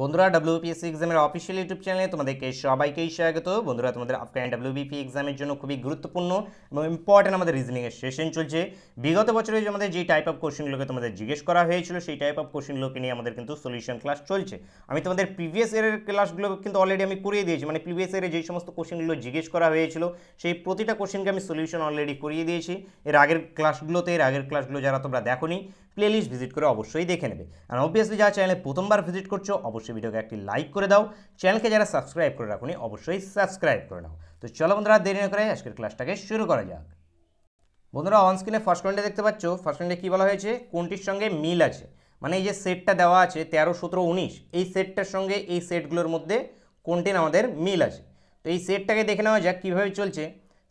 বন্ধুরা ডাব্লিউপিএসসি এক্সামের official YouTube চ্যানেলে তোমাদেরকে সবাইকেই স্বাগত বন্ধুরা তোমাদের আফগান ডাব্লিউবিপি এক্সামের জন্য খুবই গুরুত্বপূর্ণ এবং ইম্পর্টেন্ট আমাদের রিজনিংয়ের সেশন চলছে বিগত বছরে যে আমাদের যে টাইপ অফ কোশ্চেনগুলোকে তোমাদের জিজ্ঞেস করা হয়েছিল সেই টাইপ অফ কোশ্চেনগুলোকে নিয়ে আমাদের কিন্তু সলিউশন ক্লাস চলছে আমি তোমাদের প্রিভিয়াস ইয়ারের ক্লাসগুলো কিন্তু অলরেডি আমি করিয়ে দিয়েছি মানে প্রিভিয়াস ইয়ারে যেই সমস্ত কোশ্চেনগুলো জিজ্ঞেস করা হয়েছিল সেই প্রতিটা কোশ্চেনকে আমি সলিউশন অলরেডি করিয়ে দিয়েছি এর আগের ক্লাসগুলোতে এর আগের ক্লাসগুলো যারা তোমরা দেখো প্লেলিস্ট ভিজিট করে অবশ্যই দেখে নেবে আর অবভিয়াসলি যারা চ্যানেলে প্রথমবার ভিজিট করছো অবশ্যই ভিডিওকে একটি লাইক করে দাও চ্যানেলকে যারা সাবস্ক্রাইব করে রাখুনি অবশ্যই সাবস্ক্রাইব করে নাও তো চলো বন্ধুরা দেরি না করে আজকের ক্লাসটাকে শুরু করা যাক বন্ধুরা অনস্ক্রিনে ফার্স্ট কয়েন্টে দেখতে পাচ্ছ ফার্স্ট কয়েন্টে কী বলা হয়েছে কোনটির সঙ্গে মিল আছে মানে এই যে সেটটা দেওয়া আছে তেরো সতেরো উনিশ এই সেটটার সঙ্গে এই সেটগুলোর মধ্যে কোনটির আমাদের মিল আছে তো এই সেটটাকে দেখে নেওয়া যাক কীভাবে চলছে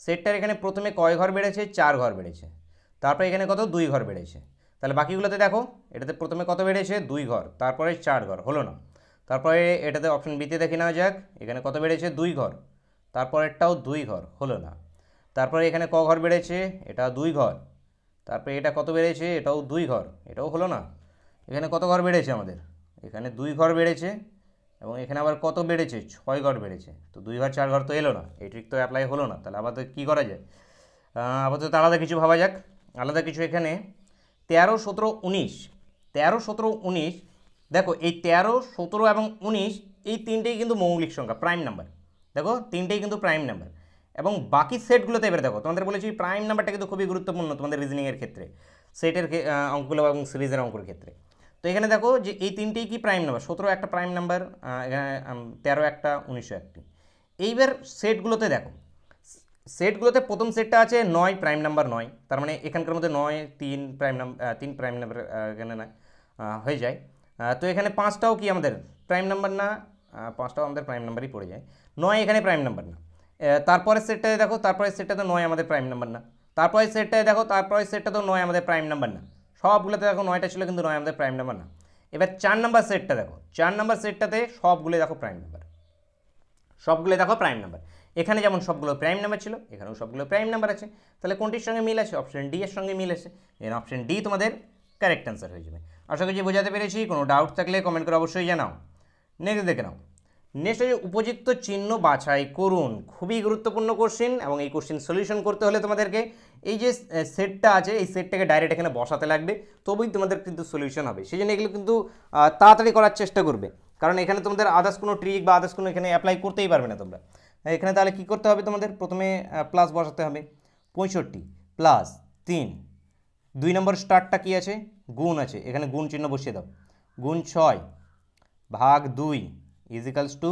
সেটটার এখানে প্রথমে কয় ঘর বেড়েছে চার ঘর বেড়েছে তারপর এখানে কত দুই ঘর বেড়েছে তাহলে বাকিগুলোতে দেখো এটাতে প্রথমে কত বেড়েছে দুই ঘর তারপরে চার ঘর হলো না তারপরে এটাতে অপশন বিতে দেখি না যাক এখানে কত বেড়েছে দুই ঘর তারপরেরটাও দুই ঘর হলো না তারপরে এখানে ক ঘর বেড়েছে এটা দুই ঘর তারপরে এটা কত বেড়েছে এটাও দুই ঘর এটাও হলো না এখানে কত ঘর বেড়েছে আমাদের এখানে দুই ঘর বেড়েছে এবং এখানে আবার কত বেড়েছে ছয় ঘর বেড়েছে তো দুই ঘর চার ঘর তো এলো না এই ট্রিক তো অ্যাপ্লাই হলো না তাহলে আবার কী করা যায় আপাতত আলাদা কিছু ভাবা যাক আলাদা কিছু এখানে তেরো সতেরো উনিশ তেরো সতেরো উনিশ দেখো এই তেরো সতেরো এবং উনিশ এই তিনটেই কিন্তু মৌলিক সংখ্যা প্রাইম নাম্বার দেখো তিনটেই কিন্তু প্রাইম নাম্বার এবং বাকি সেটগুলোতে এবার দেখো তোমাদের বলেছি প্রাইম নাম্বারটা কিন্তু খুবই গুরুত্বপূর্ণ তোমাদের রিজনিংয়ের ক্ষেত্রে সেটের অঙ্কগুলো এবং সিরিজের অঙ্কের ক্ষেত্রে তো এখানে দেখো যে এই তিনটেই কি প্রাইম নাম্বার সতেরো একটা প্রাইম নাম্বার এখানে তেরো একটা উনিশশো একটি এইবার সেটগুলোতে দেখো সেটগুলোতে প্রথম সেটটা আছে নয় প্রাইম নাম্বার নয় তার মানে এখানকার মধ্যে নয় তিন প্রাইম নাম্বার তিন প্রাইম নাম্বার এখানে না হয়ে যায় তো এখানে পাঁচটাও কি আমাদের প্রাইম নাম্বার না পাঁচটাও আমাদের প্রাইম নাম্বারই পড়ে যায় নয় এখানে প্রাইম নাম্বার না তারপরের সেটটায় দেখো তারপরের সেটটাতে নয় আমাদের প্রাইম নাম্বার না তারপরের সেটটায় দেখো তারপরের সেটটা তো নয় আমাদের প্রাইম নাম্বার না সবগুলোতে দেখো নয়টা ছিল কিন্তু নয় আমাদের প্রাইম নাম্বার না এবার চার নাম্বার সেটটা দেখো চার নাম্বার সেটটাতে সবগুলো দেখো প্রাইম নাম্বার সবগুলো দেখো প্রাইম নাম্বার এখানে যেমন সবগুলো প্রাইম নাম্বার ছিল এখানেও সবগুলো প্রাইম নাম্বার আছে তাহলে কোনটির সঙ্গে মিল আছে অপশন ডি এর সঙ্গে মিল আছে দেন অপশন ডি তোমাদের কারেক্ট অ্যান্সার হয়ে যাবে আশা করছি বোঝাতে পেরেছি কোনো ডাউট থাকলে কমেন্ট করে অবশ্যই জানাও নেক্সট দেখে নাও নেক্সট হচ্ছে উপযুক্ত চিহ্ন বাছাই করুন খুবই গুরুত্বপূর্ণ কোশ্চিন এবং এই কোশ্চিন সলিউশন করতে হলে তোমাদেরকে এই যে সেটটা আছে এই সেটটাকে ডাইরেক্ট এখানে বসাতে লাগবে তবেই তোমাদের কিন্তু সলিউশন হবে সেই জন্য এগুলো কিন্তু তাড়াতাড়ি করার চেষ্টা করবে কারণ এখানে তোমাদের আদার্স কোনো ট্রিক বা আদার্স কোনো এখানে অ্যাপ্লাই করতেই পারবে না তোমরা এখানে তাহলে কি করতে হবে তোমাদের প্রথমে প্লাস বসাতে হবে পঁয়ষট্টি প্লাস তিন দুই নম্বর স্টারটা কী আছে গুণ আছে এখানে গুণ চিহ্ন বসিয়ে দাও গুণ ছয় ভাগ দুই ইজিক্যালস টু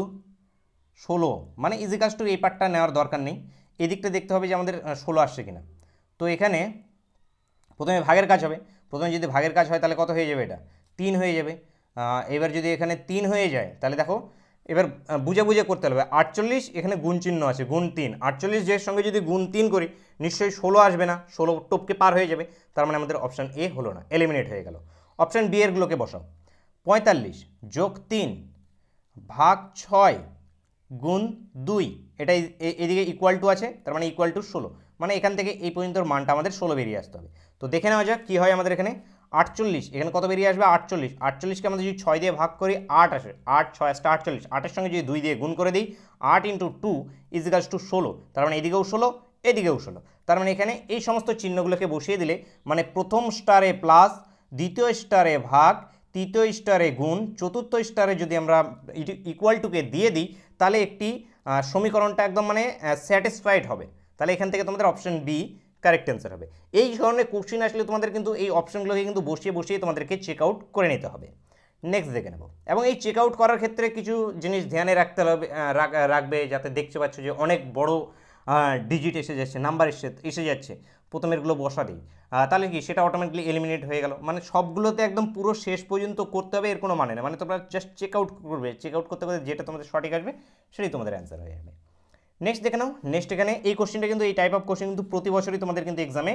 ষোলো মানে ইজিক্যালস টু এই পার্টটা নেওয়ার দরকার নেই এদিকটা দেখতে হবে যে আমাদের ষোলো আসছে কিনা তো এখানে প্রথমে ভাগের কাজ হবে প্রথমে যদি ভাগের কাজ হয় তাহলে কত হয়ে যাবে এটা তিন হয়ে যাবে এবার যদি এখানে তিন হয়ে যায় তাহলে দেখো এবার বুঝে বুঝে করতে হবে আটচল্লিশ এখানে গুণ চিহ্ন আছে গুণ তিন আটচল্লিশ জের সঙ্গে যদি গুণ তিন করি নিশ্চয়ই ষোলো আসবে না ষোলো টোপকে পার হয়ে যাবে তার মানে আমাদের অপশান এ হলো না এলিমিনেট হয়ে গেল অপশান বি এরগুলোকে বসাও পঁয়তাল্লিশ যোগ তিন ভাগ ছয় গুণ দুই এটা এদিকে ইকুয়াল টু আছে তার মানে ইকুয়াল টু ষোলো মানে এখান থেকে এই পর্যন্তর মানটা আমাদের ষোলো বেরিয়ে আসতে হবে তো দেখে নেওয়া যাক কী হয় আমাদের এখানে আটচল্লিশ এখানে কত বেরিয়ে আসবে আটচল্লিশ আটচল্লিশকে আমরা যদি ছয় দিয়ে ভাগ করি আট আসে আট ছয় আসটা আটচল্লিশ আটের সঙ্গে যদি দুই দিয়ে গুণ করে দিই আট ইন্টু টু ইজিকালস টু ষোলো তার মানে এদিকেও ষোলো এদিকেও ষোলো তার মানে এখানে এই সমস্ত চিহ্নগুলোকে বসিয়ে দিলে মানে প্রথম স্টারে প্লাস দ্বিতীয় স্টারে ভাগ তৃতীয় স্টারে গুণ চতুর্থ স্টারে যদি আমরা ইকুয়াল টুকে দিয়ে দিই তাহলে একটি সমীকরণটা একদম মানে স্যাটিসফাইড হবে তাহলে এখান থেকে তোমাদের অপশন বি কারেক্ট অ্যান্সার হবে এই ধরনের কোশ্চিন আসলে তোমাদের কিন্তু এই অপশনগুলোকে কিন্তু বসিয়ে বসিয়ে তোমাদেরকে চেক আউট করে নিতে হবে নেক্সট দেখে নেব এবং এই চেক আউট করার ক্ষেত্রে কিছু জিনিস ধ্যানে রাখতে হবে রাখবে যাতে দেখতে পাচ্ছ যে অনেক বড় ডিজিট এসে যাচ্ছে নাম্বার এসে এসে যাচ্ছে প্রথমেরগুলো বসা দিই তাহলে কি সেটা অটোমেটিকলি এলিমিনেট হয়ে গেল মানে সবগুলোতে একদম পুরো শেষ পর্যন্ত করতে হবে এর কোনো মানে না মানে তোমরা জাস্ট চেক আউট করবে চেক আউট করতে করতে যেটা তোমাদের সঠিক আসবে সেটাই তোমাদের অ্যান্সার হয়ে যাবে নেক্সট দেখে নাও নেক্সট এখানে এই কোশ্চেনটা কিন্তু এই টাইপ অফ কোশ্চেন কিন্তু প্রতি বছরই তোমাদের কিন্তু এক্সামে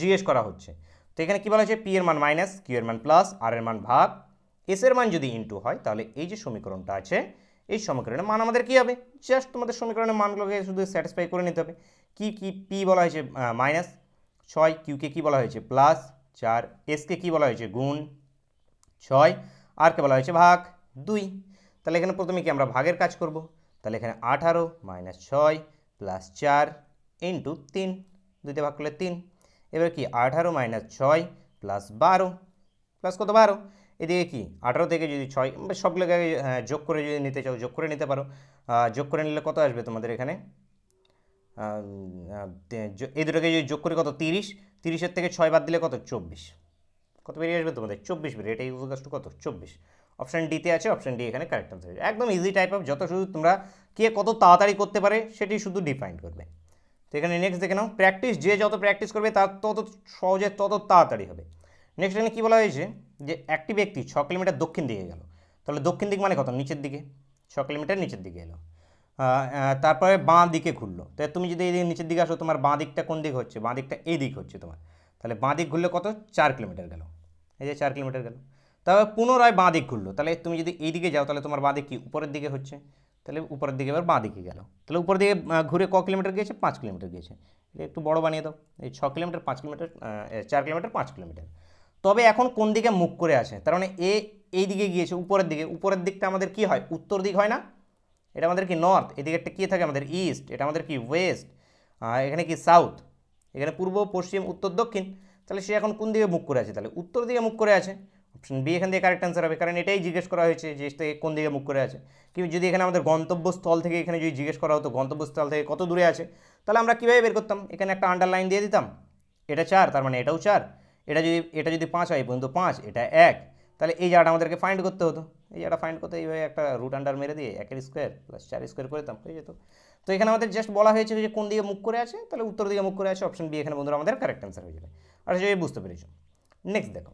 জিজ্ঞেস করা হচ্ছে তো এখানে কী বলা হয়েছে পি এর মান মাইনাস কিউ এর মান প্লাস আর এর মান ভাগ এস এর মান যদি ইনটু হয় তাহলে এই যে সমীকরণটা আছে এই সমীকরণের মান আমাদের কী হবে জাস্ট তোমাদের সমীকরণের মানগুলোকে শুধু স্যাটিসফাই করে নিতে হবে কি কি পি বলা হয়েছে মাইনাস ছয় কিউকে কী বলা হয়েছে প্লাস চার এসকে কী বলা হয়েছে গুণ ছয় আরকে বলা হয়েছে ভাগ দুই তাহলে এখানে প্রথমে কি আমরা ভাগের কাজ করব তাহলে এখানে আঠারো মাইনাস ছয় প্লাস চার ইন্টু তিন দুইতে ভাগ করলে তিন এবার কি আঠারো মাইনাস ছয় প্লাস বারো প্লাস কত বারো এদিকে কি আঠারো থেকে যদি ছয় সবগুলোকে হ্যাঁ, যোগ করে যদি নিতে চাও যোগ করে নিতে পারো যোগ করে নিলে কত আসবে তোমাদের এখানে এই দুটোকে যদি যোগ করি কত তিরিশ তিরিশের থেকে ছয় বাদ দিলে কত চব্বিশ কত বেরিয়ে আসবে তোমাদের চব্বিশ বেরিয়ে এটা ইউজ কত চব্বিশ অপশান ডিতে আছে অপশান ডি এখানে কারেক্ট আনসার একদম ইজি টাইপ অফ যত শুধু তোমরা কে কত তাড়াতাড়ি করতে পারে সেটি শুধু ডিফাইন করবে তো এখানে নেক্সট দেখে নাও প্র্যাকটিস যে যত প্র্যাকটিস করবে তার তত সহজে তত তাড়াতাড়ি হবে নেক্সট এখানে কী বলা হয়েছে যে একটি ব্যক্তি ছ কিলোমিটার দক্ষিণ দিকে গেল তাহলে দক্ষিণ দিক মানে কত নিচের দিকে ছ কিলোমিটার নিচের দিকে এলো তারপরে বাঁ দিকে ঘুরলো তাই তুমি যদি এই দিকে নিচের দিকে আসো তোমার বাঁ দিকটা কোন দিক হচ্ছে বাঁ দিকটা এই দিক হচ্ছে তোমার তাহলে বাঁ দিক ঘুরলে কত চার কিলোমিটার গেল এই যে চার কিলোমিটার গেলো তারপর পুনরায় বাঁ দিক ঘুরলো তাহলে তুমি যদি এই দিকে যাও তাহলে তোমার বাঁ দিক কি উপরের দিকে হচ্ছে তাহলে উপরের দিকে এবার বাঁ দিকে গেল তাহলে উপর দিকে ঘুরে ক কিলোমিটার গিয়েছে পাঁচ কিলোমিটার গিয়েছে একটু বড় বানিয়ে দাও এই ছ কিলোমিটার পাঁচ কিলোমিটার চার কিলোমিটার পাঁচ কিলোমিটার তবে এখন কোন দিকে মুখ করে আছে তার মানে এ এই দিকে গিয়েছে উপরের দিকে উপরের দিকটা আমাদের কি হয় উত্তর দিক হয় না এটা আমাদের কি নর্থ এদিকে একটা কী থাকে আমাদের ইস্ট এটা আমাদের কি ওয়েস্ট এখানে কি সাউথ এখানে পূর্ব পশ্চিম উত্তর দক্ষিণ তাহলে সে এখন কোন দিকে মুখ করে আছে তাহলে উত্তর দিকে মুখ করে আছে অপশন বি এখান থেকে কারেক্ট অ্যান্সার হবে কারণ এটাই জিজ্ঞেস করা হয়েছে যে কোন দিকে মুখ করে আছে কিন্তু যদি এখানে আমাদের গন্তব্যস্থল থেকে এখানে যদি জিজ্ঞেস করা হতো গন্তব্যস্থল থেকে কত দূরে আছে তাহলে আমরা কীভাবে বের করতাম এখানে একটা আন্ডারলাইন দিয়ে দিতাম এটা চার তার মানে এটাও চার এটা যদি এটা যদি পাঁচ হয় পর্যন্ত পাঁচ এটা এক তাহলে এই জায়গাটা আমাদেরকে ফাইন্ড করতে হতো এই জায়গাটা ফাইন্ড করতে এইভাবে একটা রুট আন্ডার মেরে দিয়ে একের স্কোয়ার প্লাস চার স্কোয়ার করে দিতাম হয়ে যেত তো এখানে আমাদের জাস্ট বলা হয়েছে যে কোন দিকে মুখ করে আছে তাহলে উত্তর দিকে মুখ করে আছে অপশন বি এখানে বন্ধুরা আমাদের কারেক্ট অ্যান্সার হয়ে যাবে আর যদি বুঝতে পেরেছো নেক্সট দেখো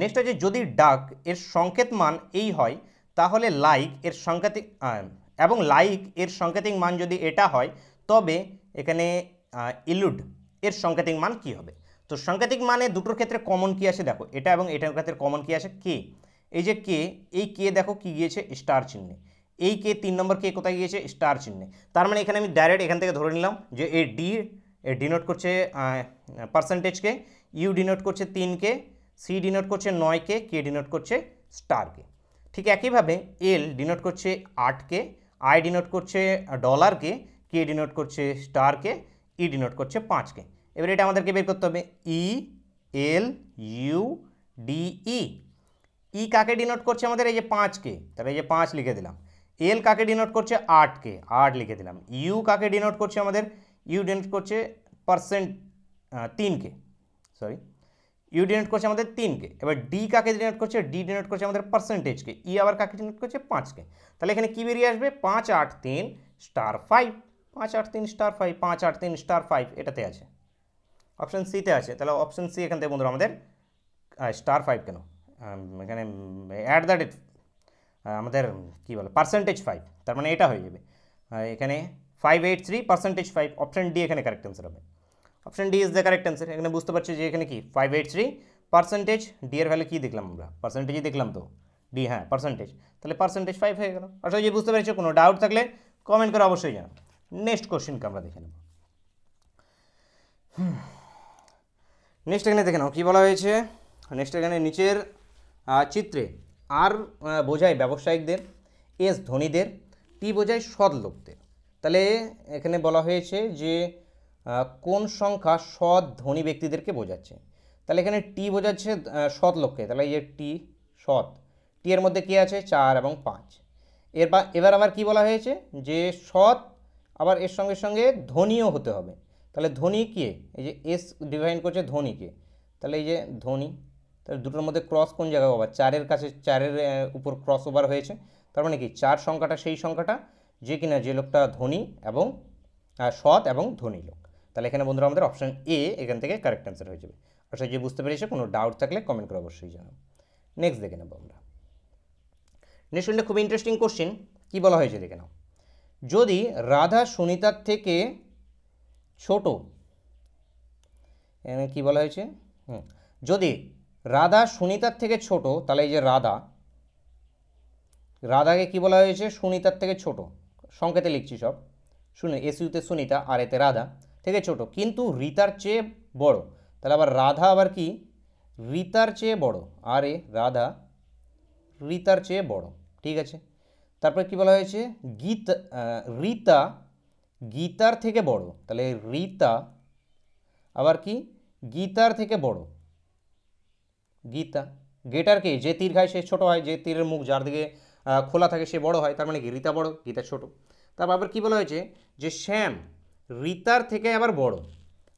নেক্সট হচ্ছে যদি ডাক এর সংকেত মান এই হয় তাহলে লাইক এর সংকেতিক এবং লাইক এর সংকেতিক মান যদি এটা হয় তবে এখানে ইলুড এর সংকেতিক মান কি হবে তো সংকেতিক মানে দুটোর ক্ষেত্রে কমন কি আসে দেখো এটা এবং এটার ক্ষেত্রে কমন কি আসে কে এই যে কে এই কে দেখো কি গিয়েছে স্টার চিহ্নে এই কে তিন নম্বর কে কোথায় গিয়েছে স্টার চিহ্নে তার মানে এখানে আমি ডাইরেক্ট এখান থেকে ধরে নিলাম যে এ ডি এ ডিনোট করছে পার্সেন্টেজকে ইউ ডিনোট করছে তিনকে সি ডিনোট করছে নয়কে কে ডিনোট করছে স্টারকে ঠিক একইভাবে এল ডিনোট করছে আটকে আই ডিনোট করছে ডলারকে কে ডিনোট করছে স্টারকে ই ডিনোট করছে পাঁচকে এবার এটা আমাদেরকে বের করতে হবে ই এল ইউ ডি ই ই কাকে ডিনোট করছে আমাদের এই যে পাঁচকে তাহলে এই যে পাঁচ লিখে দিলাম এল কাকে ডিনোট করছে আটকে আট লিখে দিলাম ইউ কাকে ডিনোট করছে আমাদের ইউ ডিনোট করছে পার্সেন্ট তিনকে সরি ইউ ডিনোট করছে আমাদের তিনকে এবার ডি কাকে ডিনোট করছে ডি ডিনোট করছে আমাদের পার্সেন্টেজকে ই e আবার কাকে ডিনোট করছে পাঁচকে তাহলে এখানে কী বেরিয়ে আসবে পাঁচ আট তিন স্টার ফাইভ পাঁচ আট তিন স্টার ফাইভ পাঁচ আট তিন স্টার ফাইভ এটাতে আছে অপশান সিতে আছে তাহলে অপশান সি এখান থেকে বন্ধুরা আমাদের স্টার ফাইভ কেন এখানে অ্যাট দ্য ডেট আমাদের কী বলে পার্সেন্টেজ ফাইভ তার মানে এটা হয়ে যাবে এখানে five eight three percentage five option D এখানে কারেক্ট অ্যান্সার হবে option D is the correct answer এখানে বুঝতে পারছি যে এখানে কি five eight three percentage D এর ভ্যালু কী দেখলাম আমরা পার্সেন্টেজই দেখলাম তো ডি হ্যাঁ পার্সেন্টেজ তাহলে পার্সেন্টেজ ফাইভ হয়ে গেল আসলে যে বুঝতে পারছি কোনো ডাউট থাকলে কমেন্ট করে অবশ্যই জানো নেক্সট কোশ্চেনকে আমরা দেখে নেব নেক্সট এখানে দেখে নাও কী বলা হয়েছে নেক্সট এখানে নিচের চিত্রে আর বোঝায় ব্যবসায়িকদের এস ধনীদের টি বোঝায় সৎ লোকদের তাহলে এখানে বলা হয়েছে যে কোন সংখ্যা সৎ ধনী ব্যক্তিদেরকে বোঝাচ্ছে তাহলে এখানে টি বোঝাচ্ছে সৎ লোককে তাহলে এই যে টি সৎ টি এর মধ্যে কে আছে চার এবং পাঁচ এর এবার আবার কি বলা হয়েছে যে সৎ আবার এর সঙ্গে সঙ্গে ধনীও হতে হবে তাহলে ধনী কে এই যে এস ডিভাইন করছে ধনীকে তাহলে এই যে ধনী তাহলে দুটোর মধ্যে ক্রস কোন জায়গায় বাবা চারের কাছে চারের উপর ক্রস ওভার হয়েছে তার মানে কি চার সংখ্যাটা সেই সংখ্যাটা যে কিনা যে লোকটা ধনী এবং সৎ এবং ধনী লোক তাহলে এখানে বন্ধুরা আমাদের অপশান এ এখান থেকে কারেক্ট অ্যান্সার হয়ে যাবে আশা যে বুঝতে পেরেছে কোনো ডাউট থাকলে কমেন্ট করে অবশ্যই জানাও নেক্সট দেখে নেবো আমরা নেক্সট খুব ইন্টারেস্টিং কোশ্চেন কী বলা হয়েছে দেখে নাও যদি রাধা সুনিতার থেকে ছোট এখানে কী বলা হয়েছে হুম যদি রাধা সুনিতার থেকে ছোট তাহলে এই যে রাধা রাধাকে কি বলা হয়েছে সুনিতার থেকে ছোট সংকেতে লিখছি সব শুনে এসইউতে সুনিতা আর এতে রাধা থেকে ছোট কিন্তু রিতার চেয়ে বড় তাহলে আবার রাধা আবার কি রিতার চেয়ে বড় আর এ রাধা রিতার চেয়ে বড় ঠিক আছে তারপরে কি বলা হয়েছে গীত রিতা গীতার থেকে বড় তাহলে রিতা আবার কি গীতার থেকে বড় গীতা কে যে তীর খায় সে ছোটো হয় যে তীরের মুখ যার দিকে খোলা থাকে সে বড় হয় তার মানে কি রীতা বড় গীতা ছোট তারপর আবার কী বলা হয়েছে যে শ্যাম রিতার থেকে আবার বড়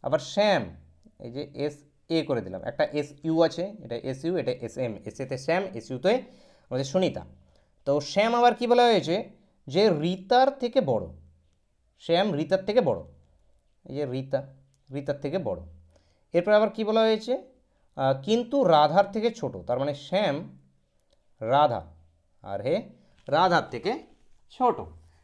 আবার শ্যাম এই যে এস এ করে দিলাম একটা এস ইউ আছে এটা এস ইউ এটা এস এম এস এতে শ্যাম এস ইউতে আমাদের সুনিতা তো শ্যাম আবার কি বলা হয়েছে যে রিতার থেকে বড় শ্যাম রিতার থেকে বড় এই যে রিতা রিতার থেকে বড় এরপর আবার কি বলা হয়েছে কিন্তু রাধার থেকে ছোট তার মানে শ্যাম রাধা আর হে রাধার থেকে ছোট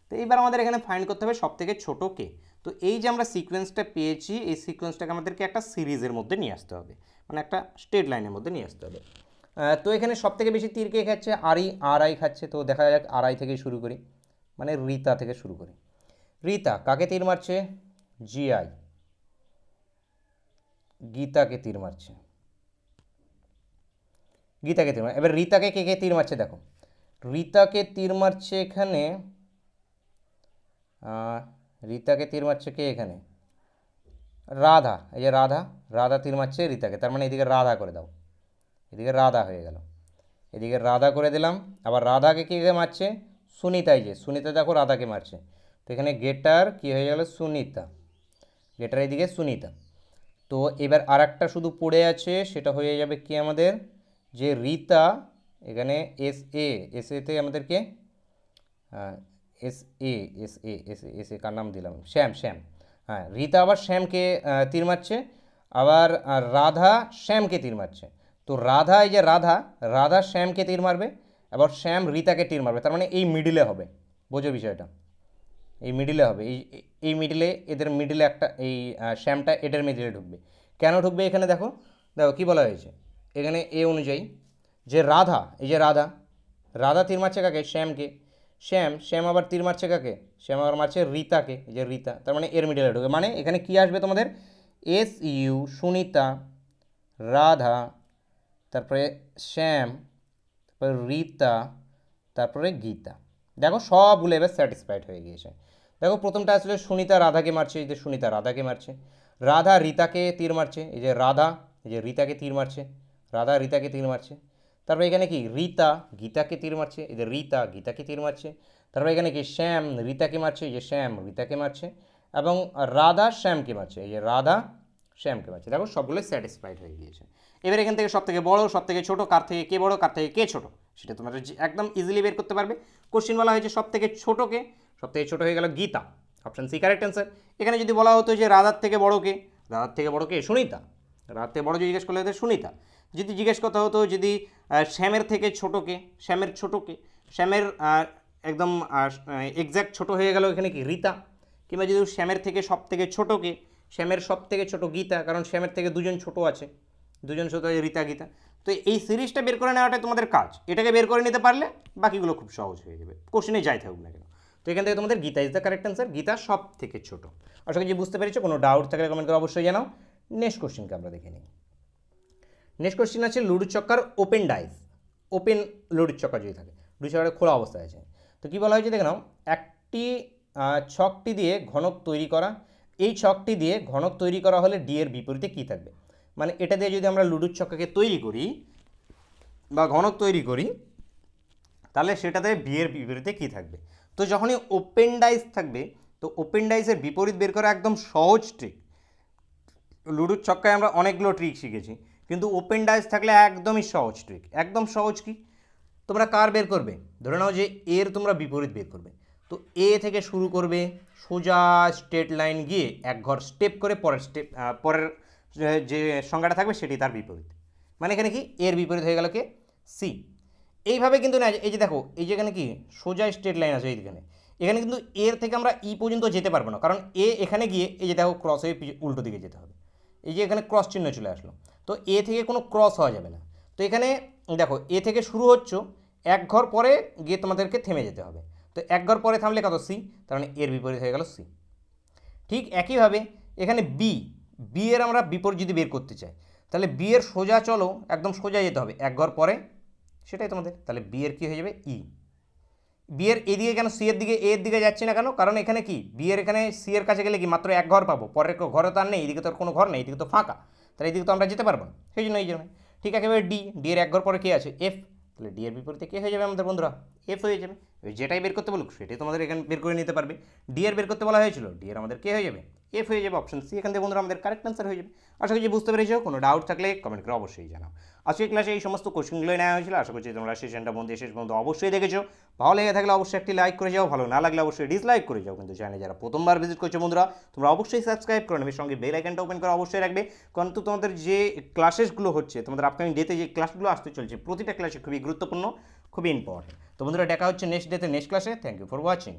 তো এইবার আমাদের এখানে ফাইন্ড করতে হবে সব থেকে ছোটো কে তো এই যে আমরা সিকোয়েন্সটা পেয়েছি এই সিকোয়েন্সটাকে আমাদেরকে একটা সিরিজের মধ্যে নিয়ে আসতে হবে মানে একটা স্ট্রেট লাইনের মধ্যে নিয়ে আসতে হবে তো এখানে সবথেকে বেশি তীরকে খাচ্ছে আর আর আই খাচ্ছে তো দেখা যাক আর আই থেকে শুরু করি মানে রিতা থেকে শুরু করি রিতা কাকে তীর মারছে জিআই গীতাকে তীর মারছে গীতাকে তীর মারছে এবার রিতাকে কে কে তীর মারছে দেখো রিতাকে তীর মারছে এখানে রীতাকে তীর মারছে কে এখানে রাধা এই যে রাধা রাধা তীর মারছে রীতাকে তার মানে এদিকে রাধা করে দাও এদিকে রাধা হয়ে গেল এদিকে রাধা করে দিলাম আবার রাধাকে কী মারছে সুনিতাই যে সুনিতা দেখো রাধাকে মারছে তো এখানে গেটার কি হয়ে গেল সুনিতা গেটার এদিকে সুনিতা তো এবার আর শুধু পড়ে আছে সেটা হয়ে যাবে কি আমাদের যে রীতা এখানে এস এ এস এতে আমাদেরকে S A S A S A S A কার নাম দিলাম শ্যাম শ্যাম হ্যাঁ রীতা আবার শ্যামকে তীর মারছে আবার রাধা শ্যামকে তীর মারছে তো রাধা এই যে রাধা রাধা শ্যামকে তীর মারবে আবার শ্যাম রীতাকে তীর মারবে তার মানে এই মিডিলে হবে বোঝো বিষয়টা এই মিডিলে হবে এই এই মিডিলে এদের মিডিলে একটা এই শ্যামটা এটার মিডিলে ঢুকবে কেন ঢুকবে এখানে দেখো দেখো কি বলা হয়েছে এখানে এ অনুযায়ী যে রাধা এই যে রাধা রাধা তীর মারছে কাকে শ্যামকে শ্যাম শ্যাম আবার তীর মারছে কাকে শ্যাম আবার মারছে রীতাকে যে রীতা তার মানে এর মিডিয়ালে ঢুকে মানে এখানে কি আসবে তোমাদের এস ইউ সুনিতা রাধা তারপরে শ্যাম তারপরে রীতা তারপরে গীতা দেখো সবগুলো এবার স্যাটিসফাইড হয়ে গিয়েছে দেখো প্রথমটা আসলে সুনিতা রাধাকে মারছে এই যে সুনিতা রাধাকে মারছে রাধা রীতাকে তীর মারছে এই যে রাধা এই যে রীতাকে তীর মারছে রাধা রীতাকে তীর মারছে তারপর এখানে কি রীতা গীতাকে তীর মারছে এদের রীতা গীতাকে তীর মারছে তারপর এখানে কি শ্যাম রীতাকে মারছে এই যে শ্যাম রীতাকে মারছে এবং রাধা শ্যামকে মারছে এই যে রাধা শ্যামকে মারছে দেখো সবগুলো স্যাটিসফাইড হয়ে গিয়েছে এবার এখান থেকে সব থেকে বড়ো সব থেকে ছোটো কার থেকে কে বড়ো কার থেকে কে ছোটো সেটা তোমরা একদম ইজিলি বের করতে পারবে কোশ্চিন বলা হয়েছে সব থেকে ছোটোকে সব থেকে ছোটো হয়ে গেল Geeta option C correct answer এখানে যদি বলা হতো যে রাধার থেকে বড়োকে কে রাধার থেকে বড়োকে কে সুনিতা রাধার থেকে বড়ো জিজ্ঞেস করলে সুনিতা যদি জিজ্ঞেস করতে হতো যদি শ্যামের থেকে ছোটোকে শ্যামের ছোটোকে শ্যামের একদম এক্স্যাক্ট ছোট হয়ে গেল এখানে কি রীতা কিংবা যদি শ্যামের থেকে সব থেকে ছোটোকে শ্যামের সব থেকে ছোটো গীতা কারণ শ্যামের থেকে দুজন ছোট আছে দুজন ছোট রীতা গীতা তো এই সিরিজটা বের করে নেওয়াটাই তোমাদের কাজ এটাকে বের করে নিতে পারলে বাকিগুলো খুব সহজ হয়ে যাবে কোশ্চেনে যাই থাকুক না কেন তো এখান থেকে তোমাদের Geeta is the correct answer Geeta সব থেকে ছোটো আশা করি বুঝতে পেরেছো কোনো ডাউট থাকলে কমেন্ট করে অবশ্যই জানাও নেক্সট কোশ্চেনকে আমরা দেখে নিই নেক্সট কোশ্চেন আছে লুডু চক্কার ওপেন ডাইস ওপেন লুডু চক্কা যদি থাকে লুডু চক্কার খোলা অবস্থায় আছে তো কী বলা হয়েছে দেখে নাও একটি ছকটি দিয়ে ঘনক তৈরি করা এই ছকটি দিয়ে ঘনক তৈরি করা হলে ডি এর বিপরীতে কী থাকবে মানে এটা দিয়ে যদি আমরা লুডু ছক্কাকে তৈরি করি বা ঘনক তৈরি করি তাহলে সেটাতে বি এর বিপরীতে কী থাকবে তো যখনই ওপেন ডাইস থাকবে তো ওপেন ডাইসের বিপরীত বের করা একদম সহজ ট্রিক লুডুর ছক্কায় আমরা অনেকগুলো ট্রিক শিখেছি কিন্তু ওপেন ডাইস থাকলে একদমই সহজ ট্রিক একদম সহজ কি তোমরা কার বের করবে ধরে নাও যে এর তোমরা বিপরীত বের করবে তো এ থেকে শুরু করবে সোজা স্টেট লাইন গিয়ে এক ঘর স্টেপ করে পরের স্টেপ পরের যে সংখ্যাটা থাকবে সেটি তার বিপরীত মানে এখানে কি এর বিপরীত হয়ে গেল কে সি এইভাবে কিন্তু না এই যে দেখো এই যে এখানে কি সোজা স্টেট লাইন আছে এইখানে এখানে কিন্তু এর থেকে আমরা ই e পর্যন্ত যেতে পারবো না কারণ এ এখানে গিয়ে এই যে দেখো ক্রস হয়ে উল্টো দিকে যেতে হবে এই যে এখানে ক্রস চিহ্ন চলে আসলো তো এ থেকে কোনো ক্রস হওয়া যাবে না তো এখানে দেখো এ থেকে শুরু হচ্ছ এক ঘর পরে গিয়ে তোমাদেরকে থেমে যেতে হবে তো এক ঘর পরে থামলে কত সি তার মানে এর বিপরীত হয়ে গেল সি ঠিক একইভাবে এখানে বি বি এর আমরা বিপরীত যদি বের করতে চাই তাহলে বি এর সোজা চলো একদম সোজা যেতে হবে এক ঘর পরে সেটাই তোমাদের তাহলে বি এর কী হয়ে যাবে ই e। বি এর এদিকে কেন সি এর দিকে এ এর দিকে যাচ্ছে না কেন কারণ এখানে কি বি এর এখানে সি এর কাছে গেলে কি মাত্র এক ঘর পাবো পরের ঘরে তো আর নেই এদিকে তো আর কোনো ঘর নেই এদিকে তো ফাঁকা তাহলে এদিকে তো আমরা যেতে পারবো না সেই জন্য এই জন্য ঠিক এবার ডি ডি এর এক ঘর পরে কে আছে এফ তাহলে ডি এর বিপরীতে কে হয়ে যাবে আমাদের বন্ধুরা এফ হয়ে যাবে যেটাই বের করতে বলুক সেটাই তোমাদের এখানে বের করে নিতে পারবে ডি এর বের করতে বলা হয়েছিল ডি এর আমাদের কে হয়ে যাবে এফ হয়ে যাবে অপশন সি এখান থেকে বন্ধুরা আমাদের কারেক্ট অ্যান্সার হয়ে যাবে আশা করছি বুঝতে পেরেছো কোনো ডাউট থাকলে কমেন্ট করে অবশ্যই জানাও আজকে ক্লাসে এই সমস্ত কোশ্চেনগুলোই নেওয়া হয়েছিল আশা করছি তোমরা সেশনটা বন্ধু শেষ বন্ধু অবশ্যই দেখেছো ভালো লেগে থাকলে অবশ্যই একটি লাইক করে যাও ভালো না লাগলে অবশ্যই ডিসলাইক করে যাও কিন্তু চ্যানেলে যারা প্রথমবার ভিজিট করছো বন্ধুরা তোমরা অবশ্যই সাবস্ক্রাইব করে নেবে সঙ্গে বেল আইকনটা ওপেন করে অবশ্যই রাখবে কারণ তো তোমাদের যে ক্লাসেসগুলো হচ্ছে তোমাদের আপকামিং ডেতে যে ক্লাসগুলো আসতে চলছে প্রতিটা ক্লাসে খুবই গুরুত্বপূর্ণ খুবই ইম্পর্টেন্ট তো বন্ধুরা দেখা হচ্ছে নেক্সট ডেতে নেক্সট ক্লাসে থ্যাংক ইউ ফর ওয়াচিং